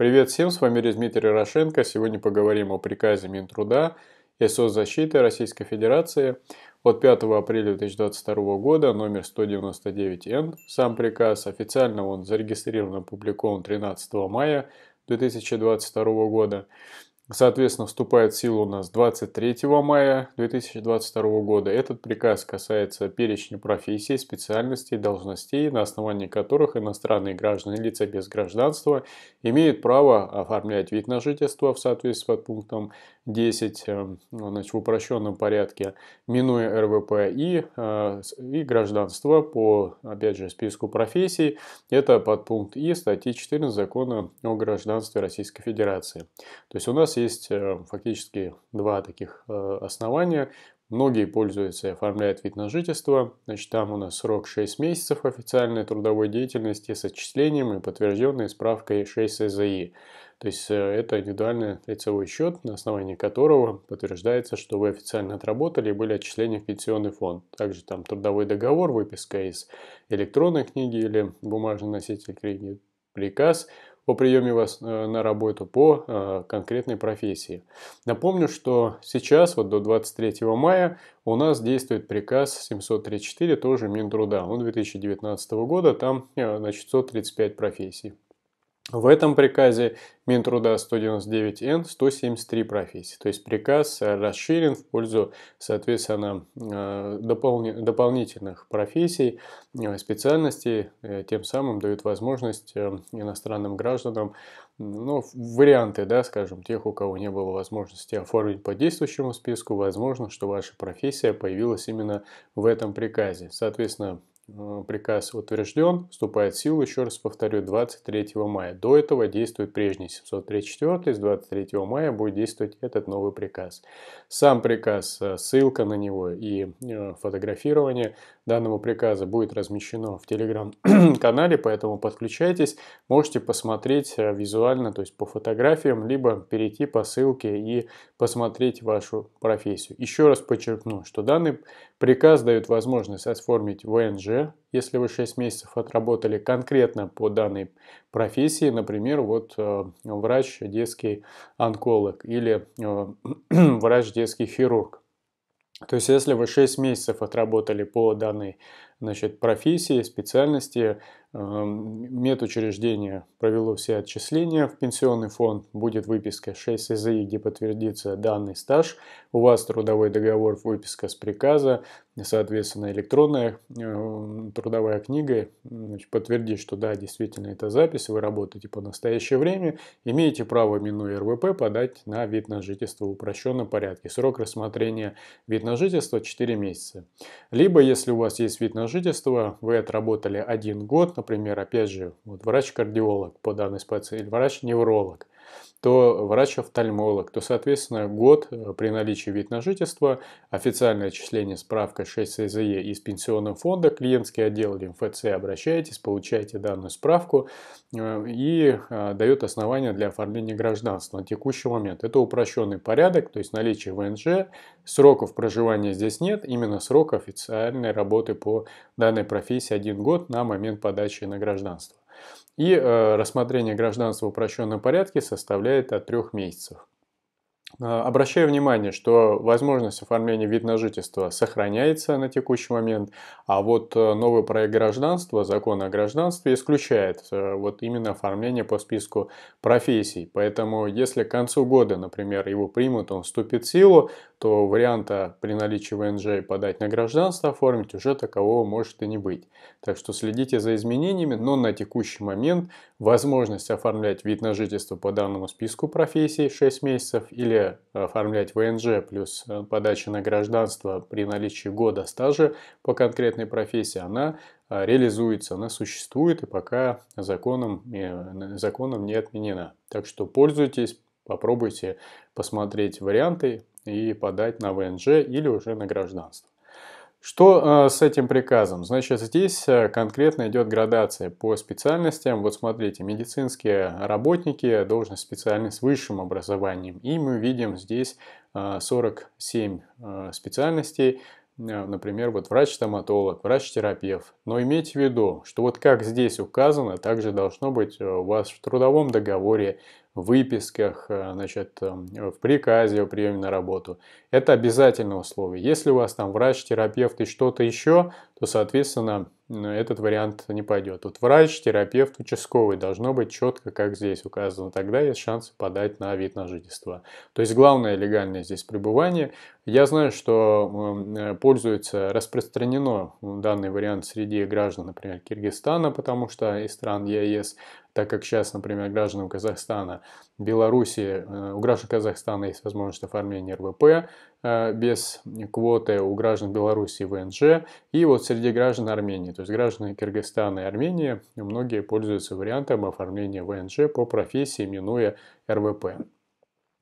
Привет всем, с вами Дмитрий Ярошенко. Сегодня поговорим о приказе Минтруда и соцзащиты Российской Федерации от 5 апреля 2022 года, номер 199Н. Сам приказ официально он зарегистрирован и опубликован 13 мая 2022 года соответственно, вступает в силу у нас 23 мая 2022 года. Этот приказ касается перечня профессий, специальностей, должностей, на основании которых иностранные граждане лица без гражданства имеют право оформлять вид на жительство в соответствии с пунктом 10 э, значит, в упрощенном порядке, минуя РВП и, э, и гражданство по, опять же, списку профессий. Это подпункт И статьи 14 Закона о гражданстве Российской Федерации. То есть у нас есть э, фактически два таких э, основания. Многие пользуются и оформляют вид на жительство. Значит, там у нас срок 6 месяцев официальной трудовой деятельности с отчислением и подтвержденной справкой 6 СЗИ. То есть э, это индивидуальный лицевой счет, на основании которого подтверждается, что вы официально отработали и были отчислены в пенсионный фонд. Также там трудовой договор, выписка из электронной книги или бумажный носитель книги, приказ – по приеме вас э, на работу по э, конкретной профессии. Напомню, что сейчас, вот до 23 мая, у нас действует приказ 734, тоже Минтруда, он 2019 года, там э, значит, 135 профессий. В этом приказе Минтруда 199Н 173 профессии. То есть приказ расширен в пользу, соответственно, э, допол дополнительных профессий, э, специальностей. Э, тем самым дают возможность иностранным гражданам, ну, варианты, да, скажем, тех, у кого не было возможности оформить по действующему списку, возможно, что ваша профессия появилась именно в этом приказе. Соответственно, Э, приказ утвержден, вступает в силу, еще раз повторю, 23 мая. До этого действует прежний 734, с 23 мая будет действовать этот новый приказ. Сам приказ, э, ссылка на него и э, фотографирование данного приказа будет размещено в телеграм-канале, поэтому подключайтесь, можете посмотреть визуально, то есть по фотографиям, либо перейти по ссылке и посмотреть вашу профессию. Еще раз подчеркну, что данный приказ дает возможность оформить ВНЖ, если вы 6 месяцев отработали конкретно по данной профессии, например, вот э, врач детский онколог или э, врач детский хирург. То есть, если вы 6 месяцев отработали по данной значит, профессии, специальности. Эм, медучреждение провело все отчисления в пенсионный фонд, будет выписка 6 СЗИ, где подтвердится данный стаж, у вас трудовой договор, выписка с приказа, соответственно, электронная эм, трудовая книга значит, подтвердит, что да, действительно это запись, вы работаете по настоящее время, имеете право, минуя РВП, подать на вид на жительство в упрощенном порядке. Срок рассмотрения вид на жительство 4 месяца. Либо, если у вас есть вид на жительства, вы отработали один год, например, опять же, вот врач-кардиолог по данной специальности, или врач-невролог, то врач-офтальмолог, то, соответственно, год э, при наличии вид на жительство, официальное отчисление справка 6 СЗЕ из пенсионного фонда, клиентский отдел МФЦ, обращайтесь, получайте данную справку э, и э, дает основания для оформления гражданства на текущий момент. Это упрощенный порядок, то есть наличие ВНЖ, сроков проживания здесь нет, именно срок официальной работы по данной профессии один год на момент подачи на гражданство. И э, рассмотрение гражданства в упрощенном порядке составляет от трех месяцев. Э, обращаю внимание, что возможность оформления вид на жительство сохраняется на текущий момент, а вот э, новый проект гражданства, закон о гражданстве, исключает вот именно оформление по списку профессий. Поэтому, если к концу года, например, его примут, он вступит в силу, то варианта при наличии ВНЖ подать на гражданство оформить уже такового может и не быть. Так что следите за изменениями, но на текущий момент возможность оформлять вид на жительство по данному списку профессий 6 месяцев или оформлять ВНЖ плюс э, подача на гражданство при наличии года стажа по конкретной профессии, она э, реализуется, она существует и пока законом, э, законом не отменена. Так что пользуйтесь, попробуйте посмотреть варианты и подать на ВНЖ или уже на гражданство. Что э, с этим приказом? Значит, здесь э, конкретно идет градация по специальностям. Вот смотрите, медицинские работники, должность специальность с высшим образованием. И мы видим здесь э, 47 э, специальностей. Э, например, вот врач-стоматолог, врач-терапевт. Но имейте в виду, что вот как здесь указано, также должно быть э, у вас в трудовом договоре выписках, э, значит, э, в приказе о приеме на работу. Это обязательное условие. Если у вас там врач, терапевт и что-то еще, то, соответственно, этот вариант не пойдет. Вот врач, терапевт, участковый должно быть четко, как здесь указано. Тогда есть шанс подать на вид на жительство. То есть главное легальное здесь пребывание. Я знаю, что э, пользуется распространено данный вариант среди граждан, например, Киргизстана, потому что из стран ЕАЭС так как сейчас, например, гражданам Казахстана, Беларуси, э, у граждан Казахстана есть возможность оформления РВП э, без квоты, у граждан Беларуси ВНЖ, и вот среди граждан Армении, то есть граждан Кыргызстана и Армении, многие пользуются вариантом оформления ВНЖ по профессии, минуя РВП.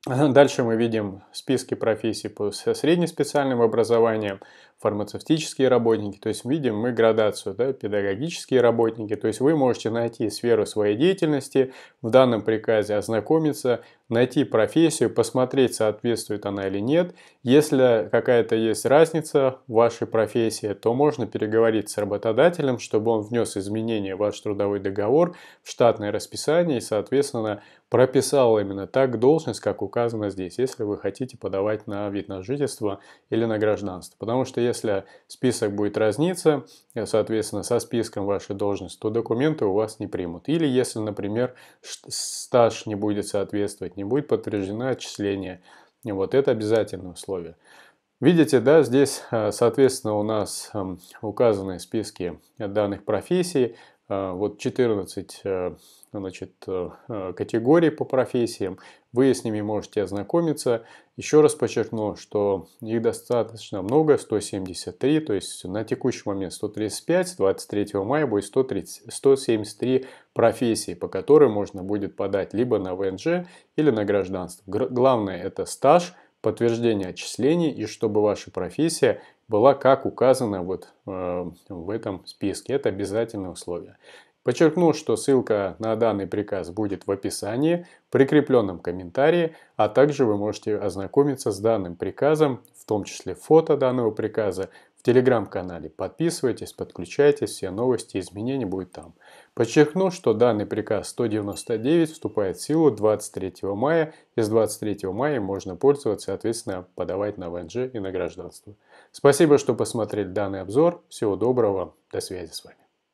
Дальше мы видим списки профессий по среднеспециальным образованием фармацевтические работники, то есть видим мы градацию, да, педагогические работники, то есть вы можете найти сферу своей деятельности, в данном приказе ознакомиться, найти профессию, посмотреть, соответствует она или нет. Если какая-то есть разница в вашей профессии, то можно переговорить с работодателем, чтобы он внес изменения в ваш трудовой договор, в штатное расписание и, соответственно, прописал именно так должность, как указано здесь, если вы хотите подавать на вид на жительство или на гражданство. Потому что если список будет разниться, э, соответственно, со списком вашей должности, то документы у вас не примут. Или если, например, стаж не будет соответствовать, не будет подтверждено отчисление. Вот это обязательное условие. Видите, да, здесь, э, соответственно, у нас эм, указаны списки данных профессий, а, вот 14 э, значит, э, э, категорий по профессиям. Вы с ними можете ознакомиться. Еще раз подчеркну, что их достаточно много, 173, то есть на текущий момент 135, с 23 мая будет 130, 173 профессии, по которым можно будет подать либо на ВНЖ или на гражданство. Главное это стаж, подтверждение отчислений и чтобы ваша профессия была как указана вот э, в этом списке. Это обязательное условие. Подчеркну, что ссылка на данный приказ будет в описании, в прикрепленном комментарии, а также вы можете ознакомиться с данным приказом, в том числе фото данного приказа, в телеграм-канале. Подписывайтесь, подключайтесь, все новости и изменения будут там. Подчеркну, что данный приказ 199 вступает в силу 23 мая, и с 23 мая можно пользоваться, соответственно, подавать на ВНЖ и на гражданство. Спасибо, что посмотрели данный обзор. Всего доброго. До связи с вами.